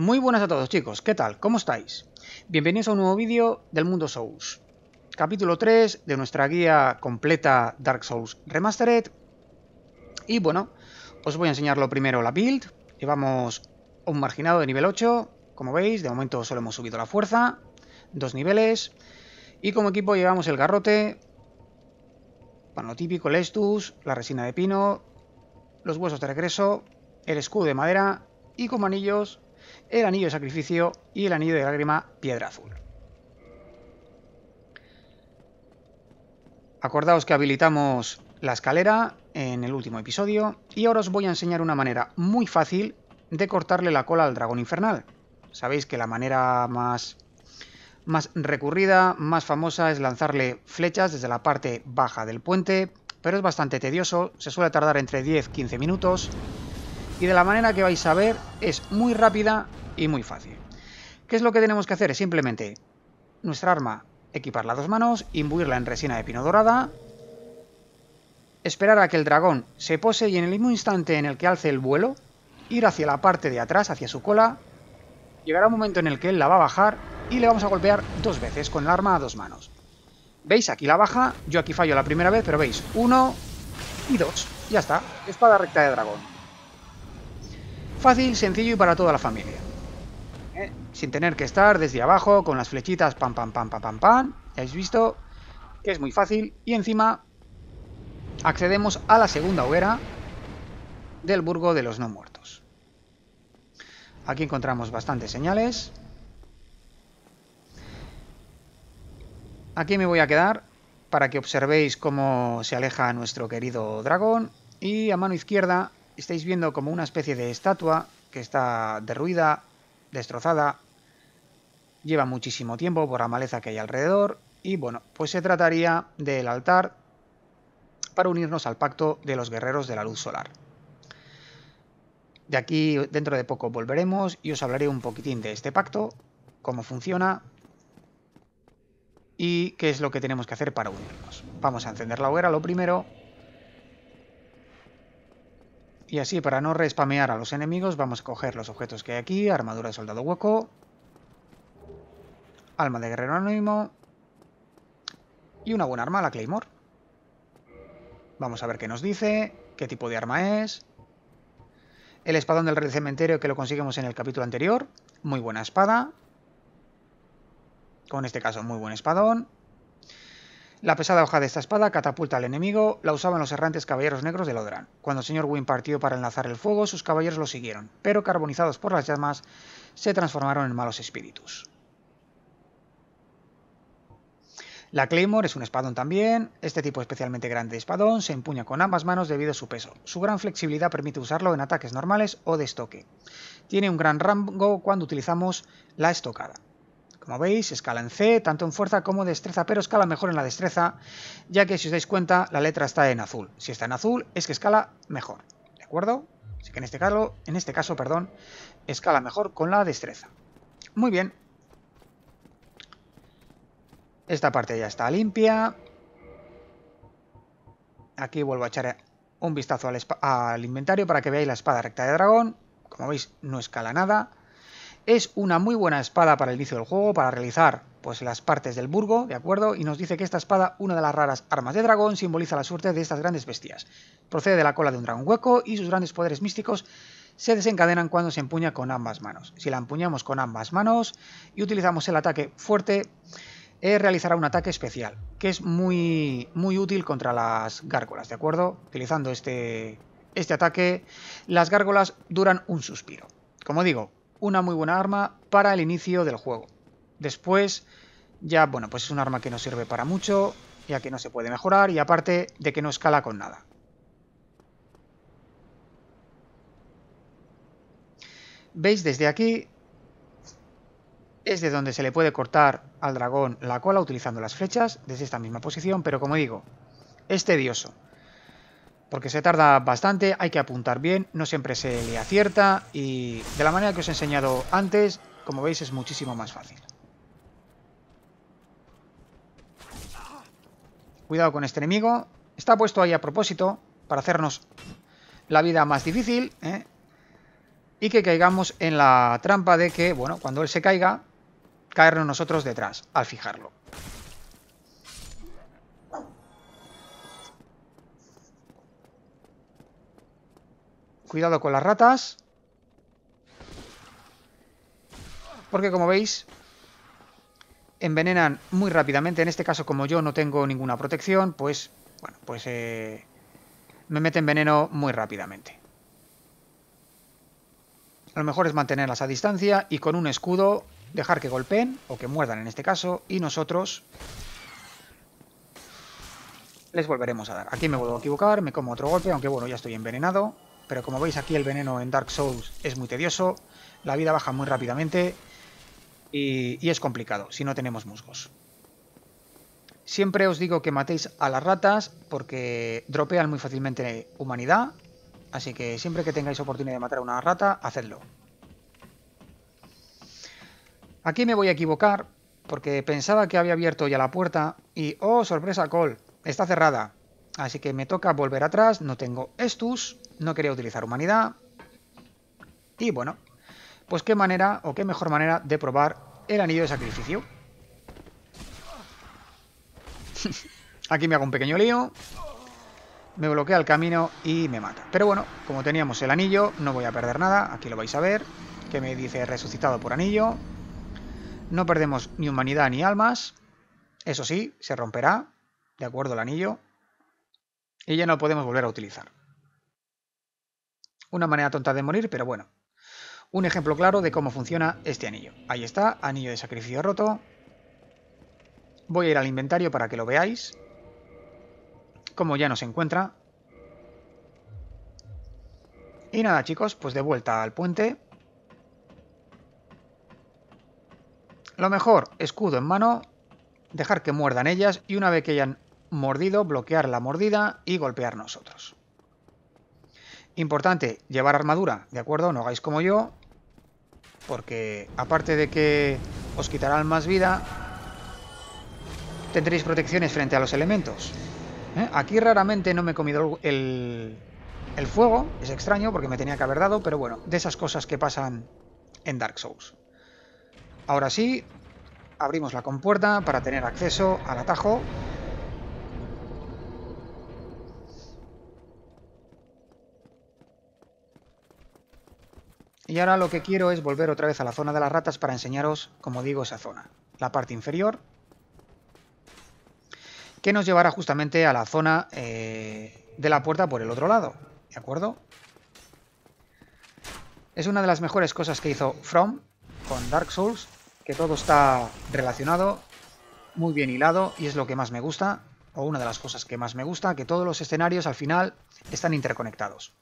Muy buenas a todos chicos, ¿qué tal? ¿Cómo estáis? Bienvenidos a un nuevo vídeo del Mundo Souls, capítulo 3 de nuestra guía completa Dark Souls Remastered. Y bueno, os voy a enseñar lo primero la build, llevamos un marginado de nivel 8, como veis, de momento solo hemos subido la fuerza, dos niveles, y como equipo llevamos el garrote, lo típico, el estus, la resina de pino, los huesos de regreso, el escudo de madera, y como anillos el anillo de sacrificio y el anillo de lágrima piedra azul. Acordaos que habilitamos la escalera en el último episodio y ahora os voy a enseñar una manera muy fácil de cortarle la cola al dragón infernal. Sabéis que la manera más, más recurrida, más famosa es lanzarle flechas desde la parte baja del puente, pero es bastante tedioso, se suele tardar entre 10-15 minutos y de la manera que vais a ver es muy rápida y muy fácil. ¿Qué es lo que tenemos que hacer? es Simplemente nuestra arma, equiparla a dos manos, imbuirla en resina de pino dorada, esperar a que el dragón se pose y en el mismo instante en el que alce el vuelo, ir hacia la parte de atrás, hacia su cola, llegará un momento en el que él la va a bajar y le vamos a golpear dos veces con el arma a dos manos. ¿Veis? Aquí la baja, yo aquí fallo la primera vez, pero veis, uno y dos, ya está, espada recta de dragón. Fácil, sencillo y para toda la familia. ¿eh? sin tener que estar desde abajo con las flechitas pam pam pam pam pam pam. Ya habéis visto que es muy fácil y encima accedemos a la segunda hoguera del burgo de los no muertos. Aquí encontramos bastantes señales. Aquí me voy a quedar para que observéis cómo se aleja nuestro querido dragón. Y a mano izquierda estáis viendo como una especie de estatua que está derruida destrozada, lleva muchísimo tiempo por la maleza que hay alrededor y bueno, pues se trataría del altar para unirnos al pacto de los guerreros de la luz solar. De aquí dentro de poco volveremos y os hablaré un poquitín de este pacto, cómo funciona y qué es lo que tenemos que hacer para unirnos. Vamos a encender la hoguera lo primero y así, para no respamear a los enemigos, vamos a coger los objetos que hay aquí. Armadura de soldado hueco. Alma de guerrero anónimo. Y una buena arma, la Claymore. Vamos a ver qué nos dice, qué tipo de arma es. El espadón del rey del cementerio que lo conseguimos en el capítulo anterior. Muy buena espada. Con este caso, muy buen espadón. La pesada hoja de esta espada catapulta al enemigo, la usaban los errantes caballeros negros de Lodran. Cuando el señor Wynne partió para enlazar el fuego, sus caballeros lo siguieron, pero carbonizados por las llamas, se transformaron en malos espíritus. La Claymore es un espadón también, este tipo especialmente grande de espadón se empuña con ambas manos debido a su peso. Su gran flexibilidad permite usarlo en ataques normales o de estoque. Tiene un gran rango cuando utilizamos la estocada. Como veis, escala en C, tanto en fuerza como destreza, pero escala mejor en la destreza, ya que si os dais cuenta, la letra está en azul. Si está en azul, es que escala mejor, ¿de acuerdo? Así que en este caso, en este caso, perdón, escala mejor con la destreza. Muy bien. Esta parte ya está limpia. Aquí vuelvo a echar un vistazo al, al inventario para que veáis la espada recta de dragón. Como veis, no escala nada. Es una muy buena espada para el inicio del juego, para realizar pues las partes del burgo, ¿de acuerdo? Y nos dice que esta espada, una de las raras armas de dragón, simboliza la suerte de estas grandes bestias. Procede de la cola de un dragón hueco y sus grandes poderes místicos se desencadenan cuando se empuña con ambas manos. Si la empuñamos con ambas manos y utilizamos el ataque fuerte, eh, realizará un ataque especial, que es muy, muy útil contra las gárgolas, ¿de acuerdo? Utilizando este, este ataque, las gárgolas duran un suspiro. Como digo, una muy buena arma para el inicio del juego. Después, ya, bueno, pues es un arma que no sirve para mucho, ya que no se puede mejorar y aparte de que no escala con nada. Veis desde aquí es de donde se le puede cortar al dragón la cola utilizando las flechas desde esta misma posición, pero como digo, es tedioso porque se tarda bastante, hay que apuntar bien, no siempre se le acierta y de la manera que os he enseñado antes, como veis es muchísimo más fácil. Cuidado con este enemigo, está puesto ahí a propósito para hacernos la vida más difícil ¿eh? y que caigamos en la trampa de que, bueno, cuando él se caiga, caernos nosotros detrás al fijarlo. Cuidado con las ratas. Porque como veis, envenenan muy rápidamente. En este caso, como yo no tengo ninguna protección, pues, bueno, pues eh, me meten veneno muy rápidamente. Lo mejor es mantenerlas a distancia y con un escudo dejar que golpeen, o que muerdan en este caso, y nosotros les volveremos a dar. Aquí me vuelvo a equivocar, me como otro golpe, aunque bueno, ya estoy envenenado pero como veis aquí el veneno en Dark Souls es muy tedioso, la vida baja muy rápidamente y, es complicado si no tenemos musgos. Siempre os digo que matéis a las ratas porque dropean muy fácilmente humanidad, así que siempre que tengáis oportunidad de matar a una rata, hacedlo. Aquí me voy a equivocar porque pensaba que había abierto ya la puerta y ¡oh, sorpresa, Cole! Está cerrada. Así que me toca volver atrás, no tengo estus, no quería utilizar humanidad. Y bueno, pues qué manera o qué mejor manera de probar el anillo de sacrificio. Aquí me hago un pequeño lío. Me bloquea el camino y me mata. Pero bueno, como teníamos el anillo, no voy a perder nada. Aquí lo vais a ver. Que me dice resucitado por anillo. No perdemos ni humanidad ni almas. Eso sí, se romperá. De acuerdo, el anillo y ya no podemos volver a utilizar. Una manera tonta de morir, pero bueno. Un ejemplo claro de cómo funciona este anillo. Ahí está, anillo de sacrificio roto. Voy a ir al inventario para que lo veáis. Como ya no se encuentra. Y nada chicos, pues de vuelta al puente. Lo mejor, escudo en mano, dejar que muerdan ellas y una vez que hayan mordido, bloquear la mordida y golpear nosotros. Importante, llevar armadura, ¿de acuerdo? No hagáis como yo, porque aparte de que os quitarán más vida, tendréis protecciones frente a los elementos. ¿Eh? Aquí raramente no me he comido el fuego, es extraño porque me tenía que haber dado, pero bueno, de esas cosas que pasan en Dark Souls. Ahora sí, abrimos la compuerta para tener acceso al atajo Y ahora lo que quiero es volver otra vez a la zona de las ratas para enseñaros, como digo, esa zona. La parte inferior, que nos llevará justamente a la zona eh, de la puerta por el otro lado, ¿de acuerdo? Es una de las mejores cosas que hizo From con Dark Souls, que todo está relacionado, muy bien hilado, y es lo que más me gusta, o una de las cosas que más me gusta, que todos los escenarios al final están interconectados.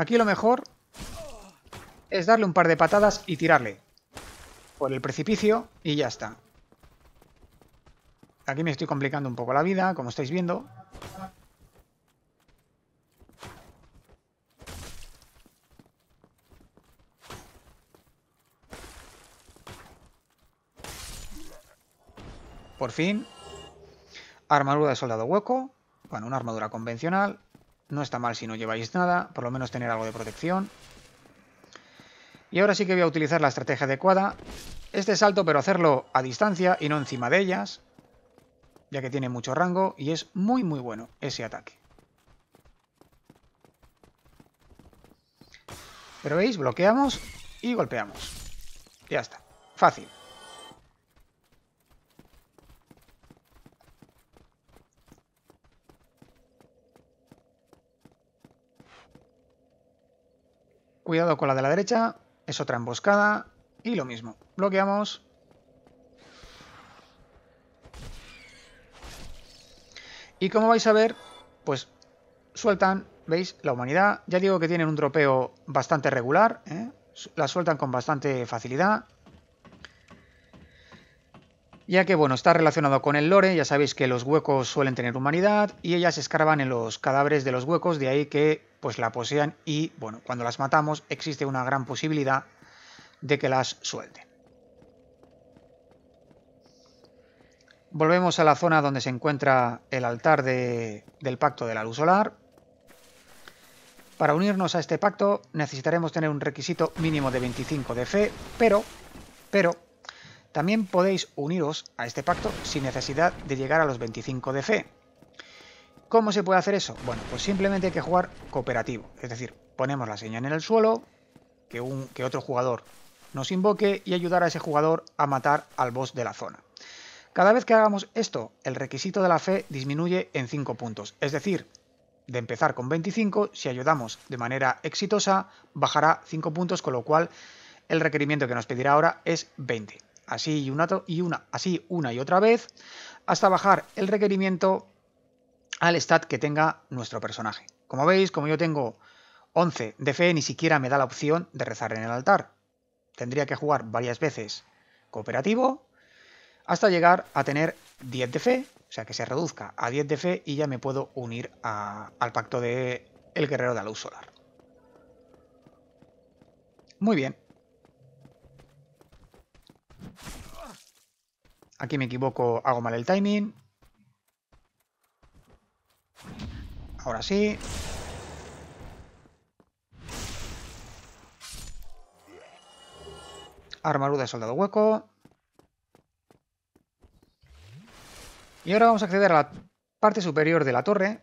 Aquí lo mejor es darle un par de patadas y tirarle por el precipicio y ya está. Aquí me estoy complicando un poco la vida, como estáis viendo. Por fin. Armadura de soldado hueco. Bueno, una armadura convencional. No está mal si no lleváis nada, por lo menos tener algo de protección. Y ahora sí que voy a utilizar la estrategia adecuada. Este salto, pero hacerlo a distancia y no encima de ellas, ya que tiene mucho rango y es muy muy bueno ese ataque. Pero veis, bloqueamos y golpeamos. Ya está. Fácil. Cuidado con la de la derecha. Es otra emboscada. Y lo mismo. Bloqueamos. Y como vais a ver, pues sueltan, ¿veis? La humanidad. Ya digo que tienen un tropeo bastante regular. ¿eh? La sueltan con bastante facilidad ya que bueno, está relacionado con el lore, ya sabéis que los huecos suelen tener humanidad y ellas escarban en los cadáveres de los huecos, de ahí que pues la posean y bueno, cuando las matamos existe una gran posibilidad de que las suelten. Volvemos a la zona donde se encuentra el altar del pacto de la luz solar. Para unirnos a este pacto necesitaremos tener un requisito mínimo de 25 de fe, pero, pero, también podéis uniros a este pacto sin necesidad de llegar a los 25 de fe. ¿Cómo se puede hacer eso? Bueno, pues simplemente hay que jugar cooperativo. Es decir, ponemos la señal en el suelo, que, un, que otro jugador nos invoque y ayudar a ese jugador a matar al boss de la zona. Cada vez que hagamos esto, el requisito de la fe disminuye en 5 puntos. Es decir, de empezar con 25, si ayudamos de manera exitosa, bajará 5 puntos, con lo cual el requerimiento que nos pedirá ahora es 20 así y una, y una, así una y otra vez, hasta bajar el requerimiento al stat que tenga nuestro personaje. Como veis, como yo tengo 11 de fe, ni siquiera me da la opción de rezar en el altar. Tendría que jugar varias veces cooperativo hasta llegar a tener 10 de fe, o sea que se reduzca a 10 de fe y ya me puedo unir al pacto de el guerrero de la luz solar. Muy bien, Aquí me equivoco, hago mal el timing. Ahora sí. Armaruda de soldado hueco. Y ahora vamos a acceder a la parte superior de la torre,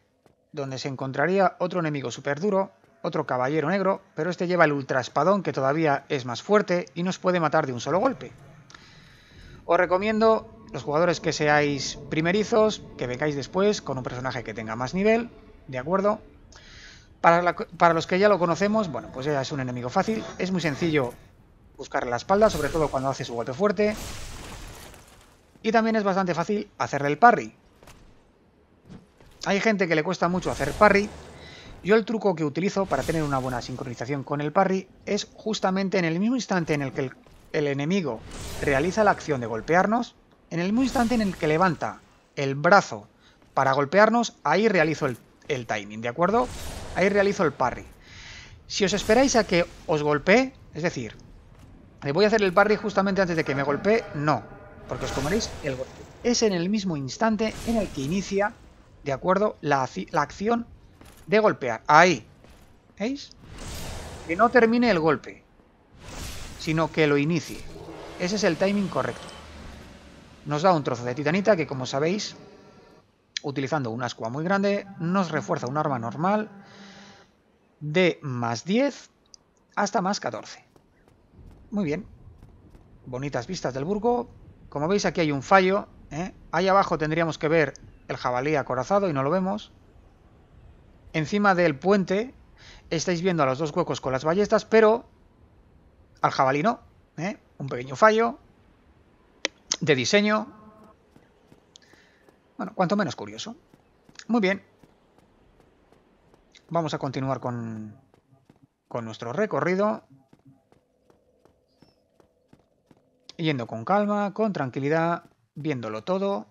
donde se encontraría otro enemigo súper duro, otro caballero negro, pero este lleva el ultra espadón que todavía es más fuerte y nos puede matar de un solo golpe. Os recomiendo los jugadores que seáis primerizos, que vengáis después con un personaje que tenga más nivel, ¿de acuerdo? Para, los que ya lo conocemos, bueno, pues ya es un enemigo fácil, es muy sencillo buscarle la espalda, sobre todo cuando hace su golpe fuerte, y también es bastante fácil hacerle el parry. Hay gente que le cuesta mucho hacer parry, yo el truco que utilizo para tener una buena sincronización con el parry es justamente en el mismo instante en el que el el enemigo realiza la acción de golpearnos, en el mismo instante en el que levanta el brazo para golpearnos, ahí realizo el, timing, ¿de acuerdo? Ahí realizo el parry. Si os esperáis a que os golpee, es decir, le eh, voy a hacer el parry justamente antes de que me golpee, no, porque os comeréis el golpe. Es en el mismo instante en el que inicia, ¿de acuerdo? la acción de golpear. Ahí. ¿Veis? Que no termine el golpe sino que lo inicie. Ese es el timing correcto. Nos da un trozo de titanita que, como sabéis, utilizando una ascua muy grande, nos refuerza un arma normal de más 10 hasta más 14. Muy bien. Bonitas vistas del burgo. Como veis, aquí hay un fallo. ¿eh? Ahí abajo tendríamos que ver el jabalí acorazado y no lo vemos. Encima del puente estáis viendo a los dos huecos con las ballestas, pero al jabalí no. ¿eh? Un pequeño fallo de diseño. Bueno, cuanto menos curioso. Muy bien. Vamos a continuar con, con nuestro recorrido. Yendo con calma, con tranquilidad, viéndolo todo.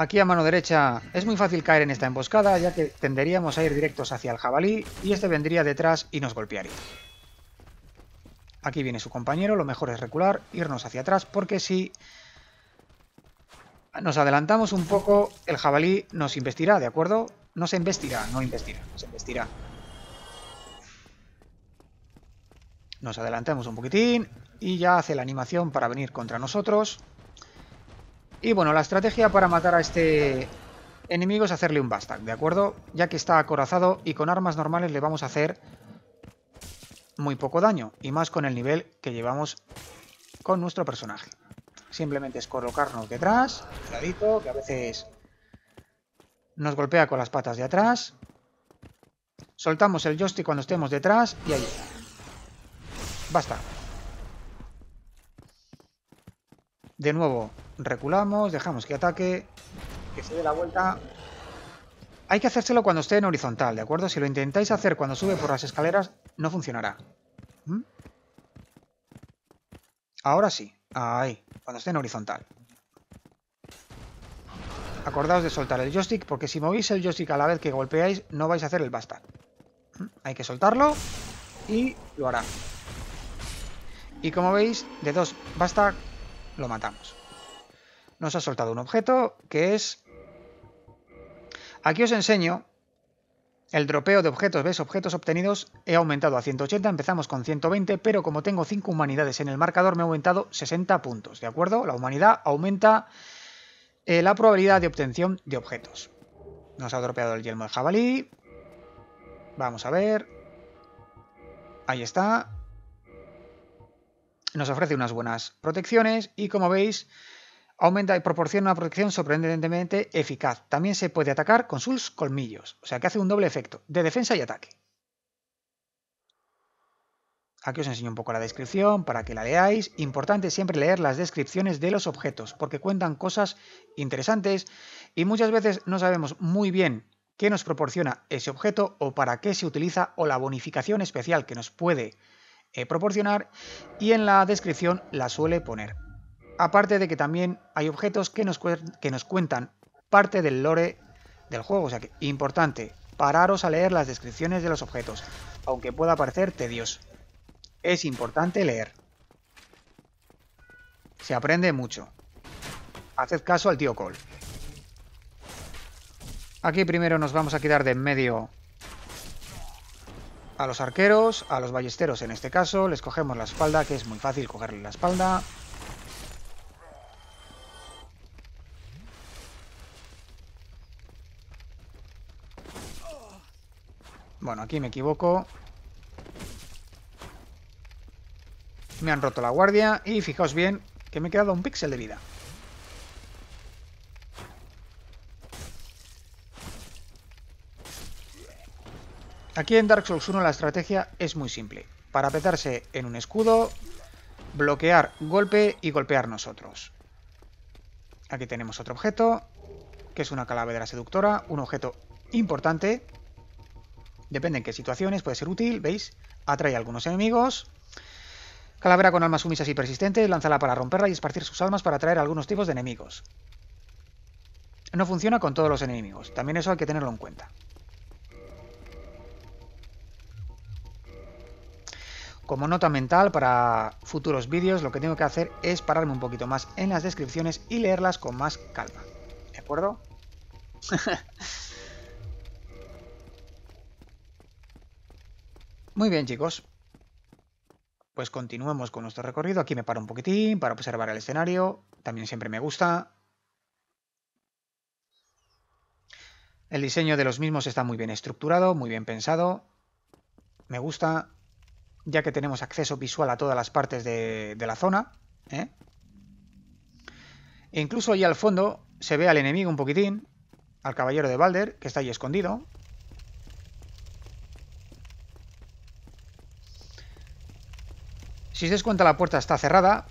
Aquí a mano derecha es muy fácil caer en esta emboscada, ya que tenderíamos a ir directos hacia el jabalí y este vendría detrás y nos golpearía. Aquí viene su compañero, lo mejor es recular, irnos hacia atrás, porque si nos adelantamos un poco, el jabalí nos investirá, ¿de acuerdo? No se investirá, no investirá, se investirá. Nos adelantamos un poquitín y ya hace la animación para venir contra nosotros. Y bueno, la estrategia para matar a este enemigo es hacerle un basta, ¿de acuerdo? Ya que está acorazado y con armas normales le vamos a hacer muy poco daño. Y más con el nivel que llevamos con nuestro personaje. Simplemente es colocarnos detrás, cuidadito, que a veces nos golpea con las patas de atrás. Soltamos el joystick cuando estemos detrás y ahí Basta. De nuevo, reculamos, dejamos que ataque, que se dé la vuelta. Hay que hacérselo cuando esté en horizontal, ¿de acuerdo? Si lo intentáis hacer cuando sube por las escaleras, no funcionará. ¿Mm? Ahora sí, ahí, cuando esté en horizontal. Acordaos de soltar el joystick, porque si movéis el joystick a la vez que golpeáis, no vais a hacer el basta. ¿Mm? Hay que soltarlo y lo hará. Y como veis, de dos basta, lo matamos nos ha soltado un objeto que es... Aquí os enseño el dropeo de objetos, ¿ves? Objetos obtenidos he aumentado a 180, empezamos con 120, pero como tengo 5 humanidades en el marcador me he aumentado 60 puntos, ¿de acuerdo? La humanidad aumenta eh, la probabilidad de obtención de objetos. Nos ha dropeado el yelmo del jabalí. Vamos a ver. Ahí está. Nos ofrece unas buenas protecciones y como veis aumenta y proporciona una protección sorprendentemente eficaz. También se puede atacar con sus colmillos, o sea que hace un doble efecto, de defensa y ataque. Aquí os enseño un poco la descripción para que la leáis. Importante siempre leer las descripciones de los objetos, porque cuentan cosas interesantes y muchas veces no sabemos muy bien qué nos proporciona ese objeto o para qué se utiliza o la bonificación especial que nos puede eh, proporcionar y en la descripción la suele poner. Aparte de que también hay objetos que nos, que nos cuentan parte del lore del juego, o sea que importante, pararos a leer las descripciones de los objetos, aunque pueda parecer tedioso. Es importante leer. Se aprende mucho. Haced caso al tío Cole. Aquí primero nos vamos a quedar de en medio a los arqueros, a los ballesteros en este caso, les cogemos la espalda, que es muy fácil cogerle la espalda. Bueno, aquí me equivoco. Me han roto la guardia y fijaos bien que me he quedado un píxel de vida. Aquí en Dark Souls 1 la estrategia es muy simple. Para petarse en un escudo, bloquear golpe y golpear nosotros. Aquí tenemos otro objeto, que es una calavera seductora, un objeto importante. Depende en qué situaciones, puede ser útil, ¿veis? Atrae a algunos enemigos. Calavera con almas sumisas y persistentes, lánzala para romperla y esparcir sus almas para atraer algunos tipos de enemigos. No funciona con todos los enemigos, también eso hay que tenerlo en cuenta. Como nota mental para futuros vídeos, lo que tengo que hacer es pararme un poquito más en las descripciones y leerlas con más calma. ¿De acuerdo? Muy bien, chicos. Pues continuemos con nuestro recorrido. Aquí me paro un poquitín para observar el escenario. También siempre me gusta. El diseño de los mismos está muy bien estructurado, muy bien pensado. Me gusta, ya que tenemos acceso visual a todas las partes de, la zona. ¿eh? E incluso ahí al fondo se ve al enemigo un poquitín, al caballero de Balder, que está ahí escondido. Si os dais cuenta la puerta está cerrada,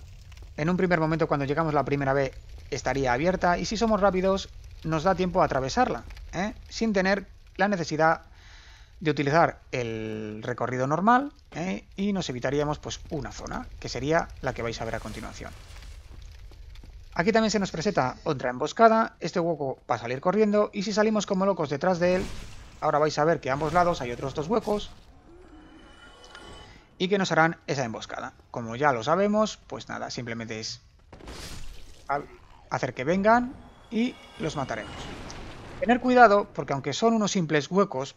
en un primer momento cuando llegamos la primera vez estaría abierta y si somos rápidos nos da tiempo a atravesarla, ¿eh? sin tener la necesidad de utilizar el recorrido normal ¿eh? y nos evitaríamos pues una zona, que sería la que vais a ver a continuación. Aquí también se nos presenta otra emboscada, este hueco va a salir corriendo y si salimos como locos detrás de él, ahora vais a ver que a ambos lados hay otros dos huecos, y que nos harán esa emboscada. Como ya lo sabemos, pues nada, simplemente es hacer que vengan y los mataremos. Tener cuidado, porque aunque son unos simples huecos,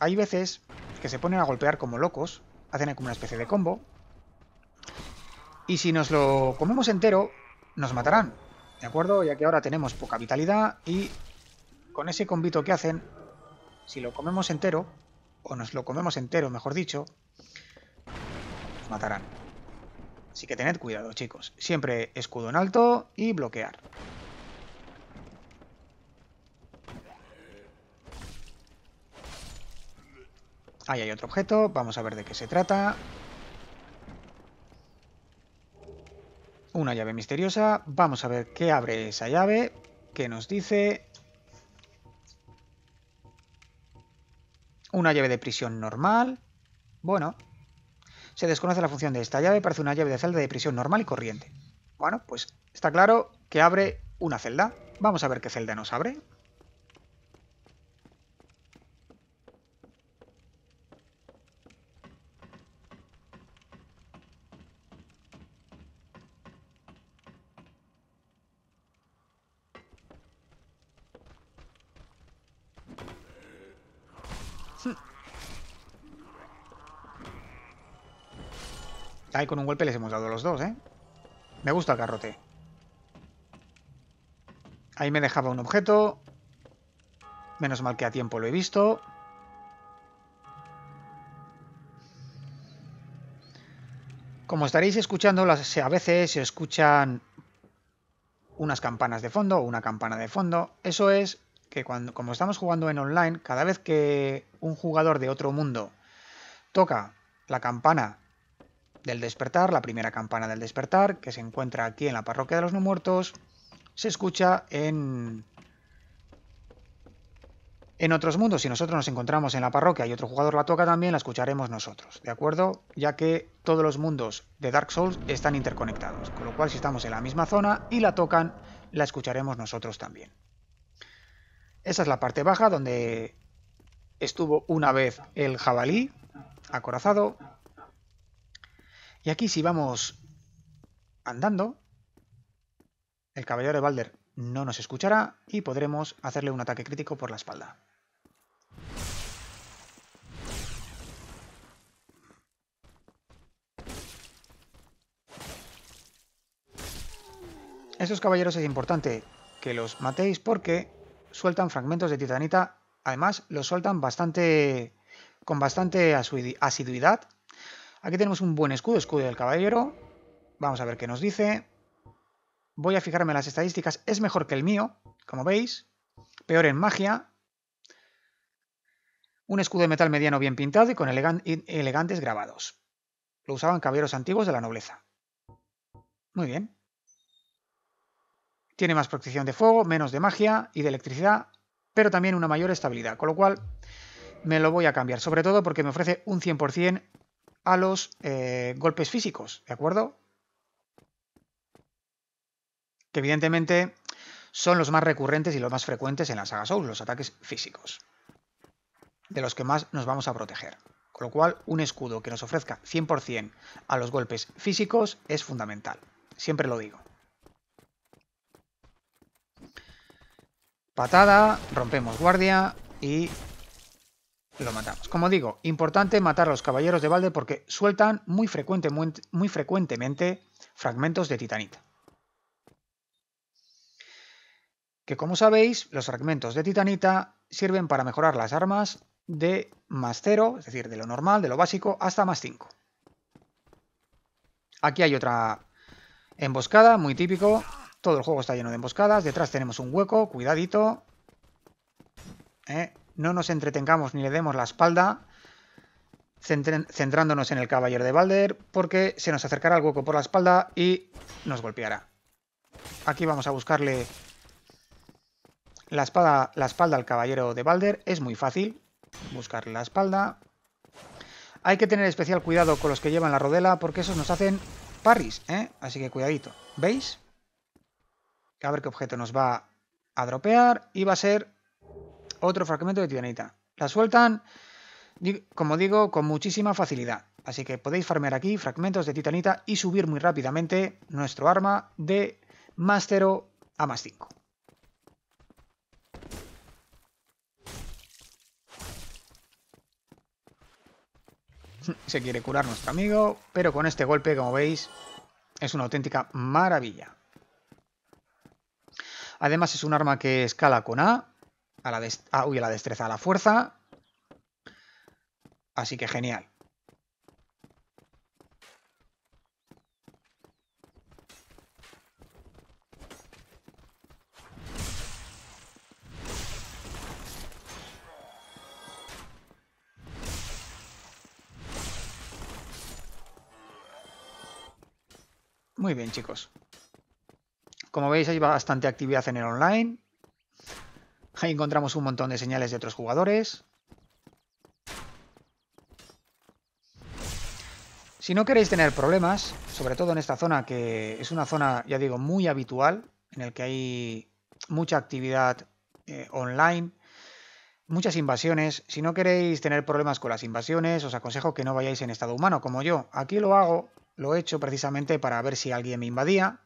hay veces que se ponen a golpear como locos, hacen como una especie de combo, y si nos lo comemos entero, nos matarán, ¿de acuerdo? Ya que ahora tenemos poca vitalidad y con ese combito que hacen, si lo comemos entero, o nos lo comemos entero, mejor dicho, matarán. Así que tened cuidado, chicos. Siempre escudo en alto y bloquear. Ahí hay otro objeto. Vamos a ver de qué se trata. Una llave misteriosa. Vamos a ver qué abre esa llave. ¿Qué nos dice? Una llave de prisión normal. Bueno, se desconoce la función de esta llave, parece una llave de celda de prisión normal y corriente. Bueno, pues está claro que abre una celda. Vamos a ver qué celda nos abre. Ahí con un golpe les hemos dado los dos, ¿eh? Me gusta el garrote. Ahí me dejaba un objeto. Menos mal que a tiempo lo he visto. Como estaréis escuchando, a veces se escuchan unas campanas de fondo o una campana de fondo. Eso es que cuando, como estamos jugando en online, cada vez que un jugador de otro mundo toca la campana del despertar, la primera campana del despertar, que se encuentra aquí en la parroquia de los no muertos, se escucha en... En otros mundos, si nosotros nos encontramos en la parroquia y otro jugador la toca también, la escucharemos nosotros, ¿de acuerdo? Ya que todos los mundos de Dark Souls están interconectados, con lo cual si estamos en la misma zona y la tocan, la escucharemos nosotros también. Esa es la parte baja donde estuvo una vez el jabalí acorazado y aquí si vamos andando, el caballero de Balder no nos escuchará y podremos hacerle un ataque crítico por la espalda. Estos caballeros es importante que los matéis porque sueltan fragmentos de titanita. Además, los sueltan bastante con bastante asiduidad Aquí tenemos un buen escudo, escudo del caballero. Vamos a ver qué nos dice. Voy a fijarme en las estadísticas. Es mejor que el mío, como veis. Peor en magia. Un escudo de metal mediano bien pintado y con elegantes grabados. Lo usaban caballeros antiguos de la nobleza. Muy bien. Tiene más protección de fuego, menos de magia y de electricidad, pero también una mayor estabilidad, con lo cual me lo voy a cambiar, sobre todo porque me ofrece un 100% a los eh, golpes físicos, ¿de acuerdo? Que evidentemente son los más recurrentes y los más frecuentes en la saga Souls, los ataques físicos, de los que más nos vamos a proteger. Con lo cual, un escudo que nos ofrezca 100% a los golpes físicos es fundamental. Siempre lo digo. Patada, rompemos guardia y lo matamos. Como digo, importante matar a los caballeros de balde porque sueltan muy, frecuentemente fragmentos de titanita. Que como sabéis, los fragmentos de titanita sirven para mejorar las armas de más 0, es decir, de lo normal, de lo básico, hasta más 5. Aquí hay otra emboscada, muy típico. Todo el juego está lleno de emboscadas. Detrás tenemos un hueco, cuidadito. ¿Eh? no nos entretengamos ni le demos la espalda, centrándonos en el caballero de Balder, porque se nos acercará el hueco por la espalda y nos golpeará. Aquí vamos a buscarle la, espada, la espalda al caballero de Balder. Es muy fácil buscarle la espalda. Hay que tener especial cuidado con los que llevan la rodela, porque esos nos hacen parris, ¿eh? Así que cuidadito. ¿Veis? A ver qué objeto nos va a dropear. Y va a ser otro fragmento de titanita. La sueltan, como digo, con muchísima facilidad. Así que podéis farmear aquí fragmentos de titanita y subir muy rápidamente nuestro arma de más 0 a más 5. Se quiere curar nuestro amigo, pero con este golpe, como veis, es una auténtica maravilla. Además es un arma que escala con A, a la, ah, la destreza, a la fuerza. Así que genial. Muy bien, chicos. Como veis, hay bastante actividad en el online. Ahí encontramos un montón de señales de otros jugadores. Si no queréis tener problemas, sobre todo en esta zona, que es una zona, ya digo, muy habitual, en el que hay mucha actividad eh, online, muchas invasiones. Si no queréis tener problemas con las invasiones, os aconsejo que no vayáis en estado humano, como yo. Aquí lo hago, lo he hecho precisamente para ver si alguien me invadía.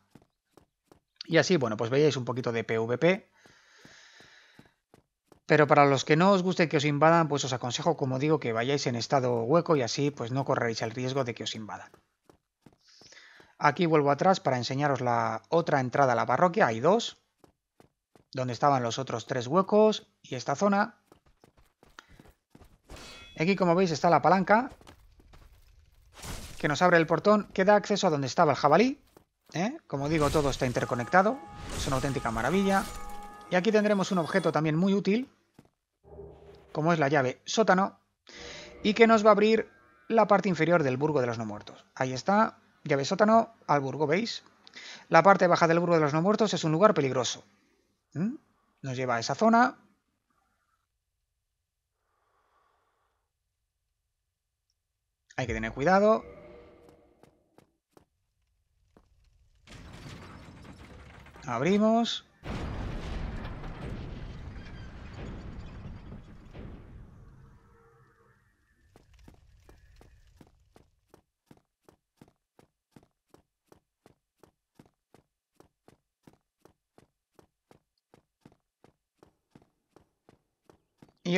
Y así, bueno, pues veíais un poquito de PvP. Pero para los que no os guste que os invadan, pues os aconsejo, como digo, que vayáis en estado hueco y así pues no correréis el riesgo de que os invadan. Aquí vuelvo atrás para enseñaros la otra entrada a la parroquia, hay dos, donde estaban los otros tres huecos y esta zona. Aquí como veis está la palanca que nos abre el portón que da acceso a donde estaba el jabalí. ¿eh? Como digo, todo está interconectado, es una auténtica maravilla. Y aquí tendremos un objeto también muy útil como es la llave sótano, y que nos va a abrir la parte inferior del burgo de los no muertos. Ahí está, llave sótano al burgo, ¿veis? La parte baja del burgo de los no muertos es un lugar peligroso. ¿Mm? Nos lleva a esa zona. Hay que tener cuidado. Abrimos.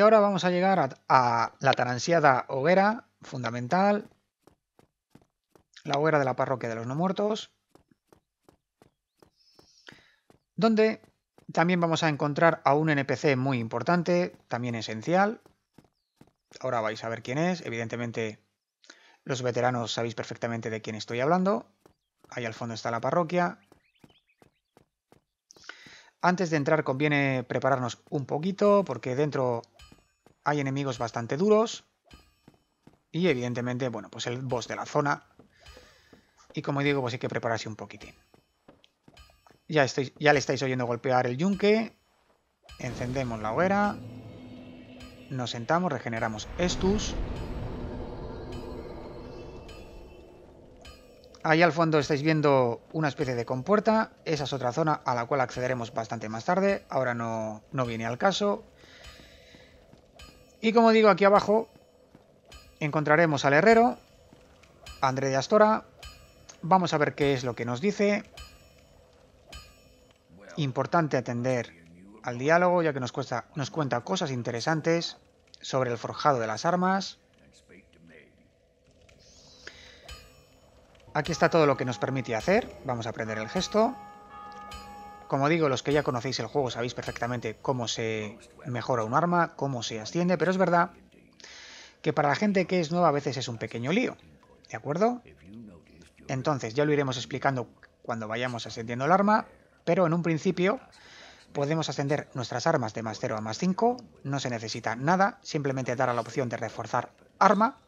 ahora vamos a llegar a, la tan ansiada hoguera fundamental, la hoguera de la parroquia de los no muertos, donde también vamos a encontrar a un NPC muy importante, también esencial. Ahora vais a ver quién es, evidentemente los veteranos sabéis perfectamente de quién estoy hablando. Ahí al fondo está la parroquia. Antes de entrar conviene prepararnos un poquito porque dentro hay enemigos bastante duros. Y evidentemente, bueno, pues el boss de la zona. Y como digo, pues hay que prepararse un poquitín. Ya, ya le estáis oyendo golpear el yunque. Encendemos la hoguera. Nos sentamos, regeneramos estus. Ahí al fondo estáis viendo una especie de compuerta. Esa es otra zona a la cual accederemos bastante más tarde. Ahora no, no viene al caso. Y como digo, aquí abajo encontraremos al herrero, André de Astora. Vamos a ver qué es lo que nos dice. Importante atender al diálogo, ya que nos cuenta cosas interesantes sobre el forjado de las armas. Aquí está todo lo que nos permite hacer. Vamos a aprender el gesto. Como digo, los que ya conocéis el juego sabéis perfectamente cómo se mejora un arma, cómo se asciende, pero es verdad que para la gente que es nueva a veces es un pequeño lío, ¿de acuerdo? Entonces, ya lo iremos explicando cuando vayamos ascendiendo el arma, pero en un principio podemos ascender nuestras armas de más 0 a más 5, no se necesita nada, simplemente dar a la opción de reforzar arma.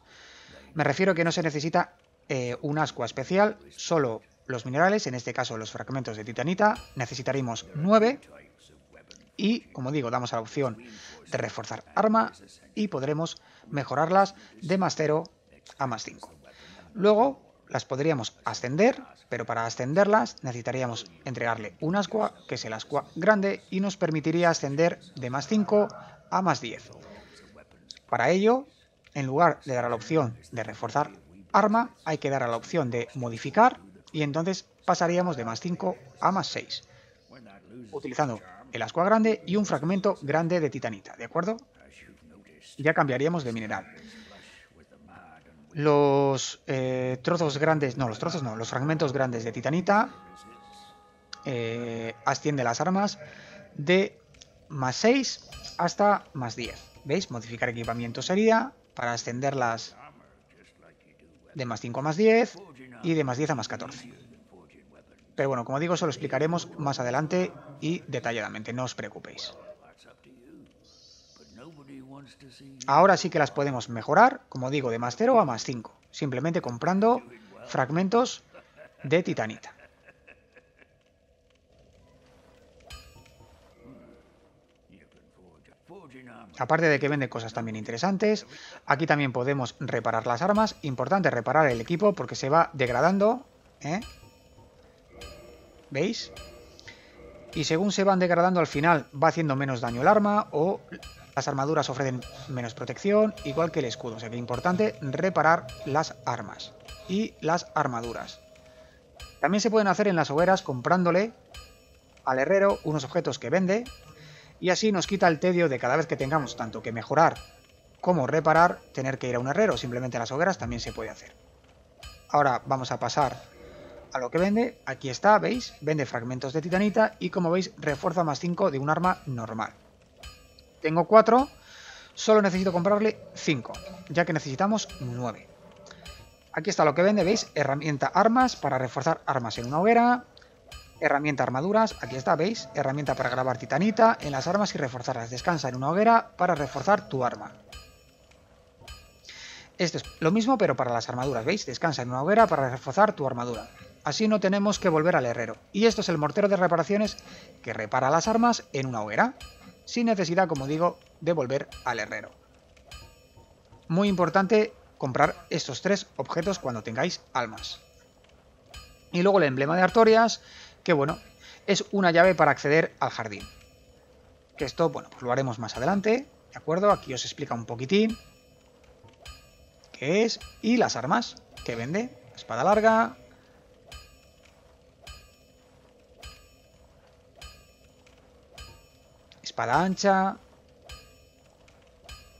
Me refiero que no se necesita eh, un ascua especial, solo los minerales, en este caso los fragmentos de titanita, necesitaremos 9 y, como digo, damos a la opción de reforzar arma y podremos mejorarlas de más 0 a más 5. Luego las podríamos ascender, pero para ascenderlas necesitaríamos entregarle un ascua, que es el ascua grande, y nos permitiría ascender de más 5 a más 10. Para ello, en lugar de dar a la opción de reforzar arma, hay que dar a la opción de modificar y entonces pasaríamos de más 5 a más 6, utilizando el ascua grande y un fragmento grande de titanita, ¿de acuerdo? Ya cambiaríamos de mineral. Los eh, trozos grandes, no, los trozos no, los fragmentos grandes de titanita eh, asciende las armas de más 6 hasta más 10. ¿Veis? Modificar equipamiento sería para ascender las de más 5 a más 10 y de más 10 a más 14. Pero bueno, como digo, se lo explicaremos más adelante y detalladamente, no os preocupéis. Ahora sí que las podemos mejorar, como digo, de más 0 a más 5, simplemente comprando fragmentos de titanita. Aparte de que vende cosas también interesantes, aquí también podemos reparar las armas. Importante reparar el equipo porque se va degradando. ¿eh? ¿Veis? Y según se van degradando al final va haciendo menos daño el arma o las armaduras ofrecen menos protección, igual que el escudo. O sea que importante reparar las armas y las armaduras. También se pueden hacer en las hogueras comprándole al herrero unos objetos que vende y así nos quita el tedio de cada vez que tengamos tanto que mejorar como reparar, tener que ir a un herrero, simplemente las hogueras también se puede hacer. Ahora vamos a pasar a lo que vende, aquí está, veis, vende fragmentos de titanita y como veis refuerza más 5 de un arma normal. Tengo 4, solo necesito comprarle 5, ya que necesitamos 9. Aquí está lo que vende, veis, herramienta armas para reforzar armas en una hoguera, Herramienta armaduras, aquí está, ¿veis? Herramienta para grabar titanita en las armas y reforzarlas. Descansa en una hoguera para reforzar tu arma. Esto es lo mismo pero para las armaduras, ¿veis? Descansa en una hoguera para reforzar tu armadura. Así no tenemos que volver al herrero. Y esto es el mortero de reparaciones que repara las armas en una hoguera, sin necesidad, como digo, de volver al herrero. Muy importante comprar estos tres objetos cuando tengáis almas. Y luego el emblema de Artorias, que bueno, es una llave para acceder al jardín. Que esto, bueno, pues lo haremos más adelante, ¿de acuerdo? Aquí os explica un poquitín qué es y las armas que vende. Espada larga. Espada ancha.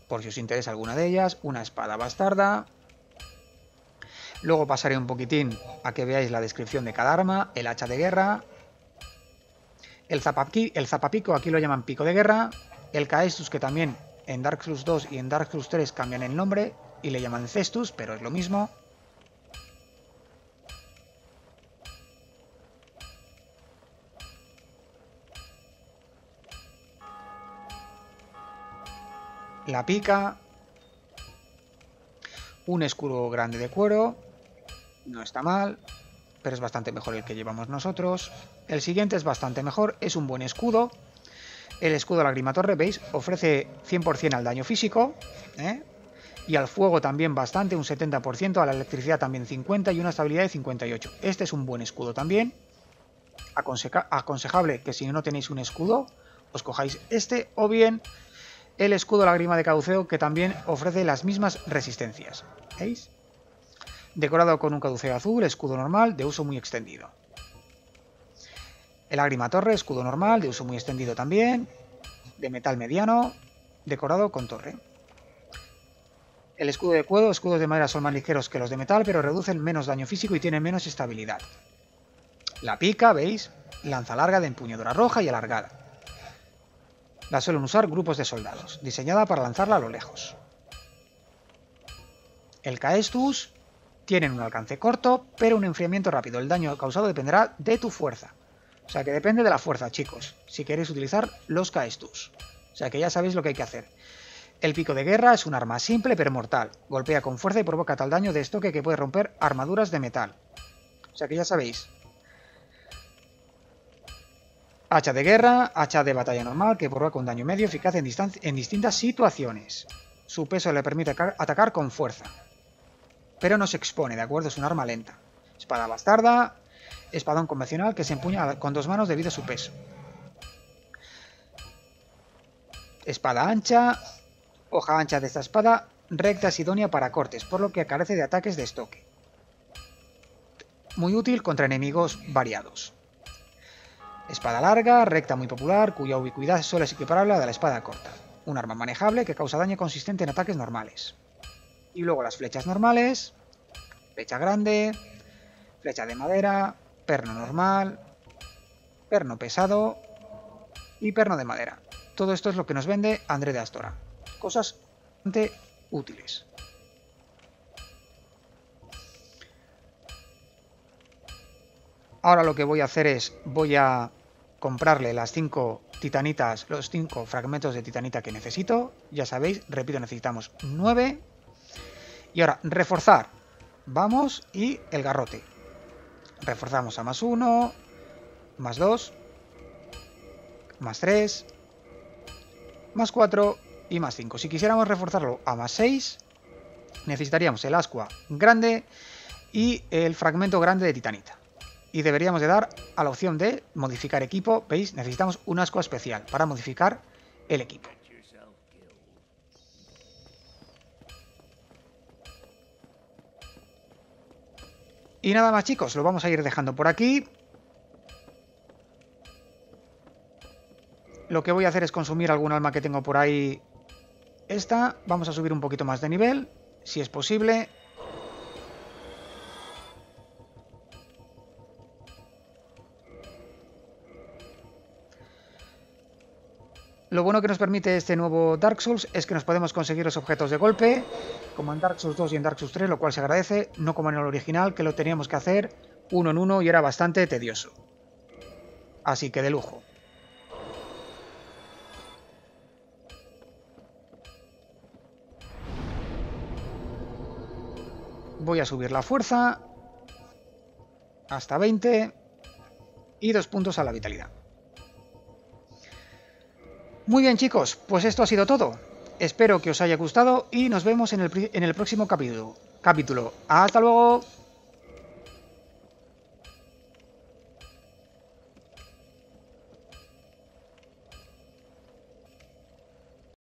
Por si os interesa alguna de ellas. Una espada bastarda. Luego pasaré un poquitín a que veáis la descripción de cada arma, el hacha de guerra, el, zapapico, aquí lo llaman pico de guerra, el caestus que también en Dark Souls 2 y en Dark Souls 3 cambian el nombre y le llaman cestus, pero es lo mismo. La pica, un escudo grande de cuero, no está mal, pero es bastante mejor el que llevamos nosotros. El siguiente es bastante mejor, es un buen escudo. El escudo torre, veis, ofrece 100% al daño físico, ¿eh? y al fuego también bastante, un 70%, a la electricidad también 50% y una estabilidad de 58%. Este es un buen escudo también. aconsejable que si no tenéis un escudo, os cojáis este o bien el escudo lágrima de cauceo que también ofrece las mismas resistencias. ¿Veis? decorado con un caduceo azul, escudo normal, de uso muy extendido. El Ágrima Torre, escudo normal, de uso muy extendido también, de metal mediano, decorado con torre. El escudo de cuero, escudos de madera son más ligeros que los de metal, pero reducen menos daño físico y tienen menos estabilidad. La pica, ¿veis? Lanza larga de empuñadura roja y alargada. La suelen usar grupos de soldados, diseñada para lanzarla a lo lejos. El Caestus, tienen un alcance corto, pero un enfriamiento rápido. El daño causado dependerá de tu fuerza. O sea que depende de la fuerza, chicos. Si queréis utilizar los caestus. O sea que ya sabéis lo que hay que hacer. El pico de guerra es un arma simple pero mortal. Golpea con fuerza y provoca tal daño de estoque que puede romper armaduras de metal. O sea que ya sabéis. Hacha de guerra, hacha de batalla normal que provoca un daño medio eficaz en distintas situaciones. Su peso le permite atacar con fuerza pero no se expone, ¿de acuerdo? Es un arma lenta. Espada bastarda, espadón convencional que se empuña con dos manos debido a su peso. Espada ancha, hoja ancha de esta espada, recta es idónea para cortes, por lo que carece de ataques de estoque. Muy útil contra enemigos variados. Espada larga, recta muy popular, cuya ubicuidad solo es equiparable a la de la espada corta. Un arma manejable que causa daño consistente en ataques normales. Y luego las flechas normales, flecha grande, flecha de madera, perno normal, perno pesado y perno de madera. Todo esto es lo que nos vende André de Astora. Cosas bastante útiles. Ahora lo que voy a hacer es, voy a comprarle las cinco titanitas, los 5 fragmentos de titanita que necesito. Ya sabéis, repito, necesitamos 9 y ahora, reforzar. Vamos y el garrote. Reforzamos a más 1, más 2, más 3, más 4 y más 5. Si quisiéramos reforzarlo a más 6, necesitaríamos el ascua grande y el fragmento grande de titanita. Y deberíamos de dar a la opción de modificar equipo. ¿Veis? Necesitamos un ascua especial para modificar el equipo. Y nada más chicos, lo vamos a ir dejando por aquí. Lo que voy a hacer es consumir algún alma que tengo por ahí. Esta, vamos a subir un poquito más de nivel, si es posible. Lo bueno que nos permite este nuevo Dark Souls es que nos podemos conseguir los objetos de golpe, como en Dark Souls 2 y en Dark Souls 3, lo cual se agradece, no como en el original, que lo teníamos que hacer uno en uno y era bastante tedioso. Así que de lujo. Voy a subir la fuerza hasta 20 y dos puntos a la vitalidad. Muy bien chicos, pues esto ha sido todo. Espero que os haya gustado y nos vemos en el, próximo capítulo. capítulo. ¡Hasta luego!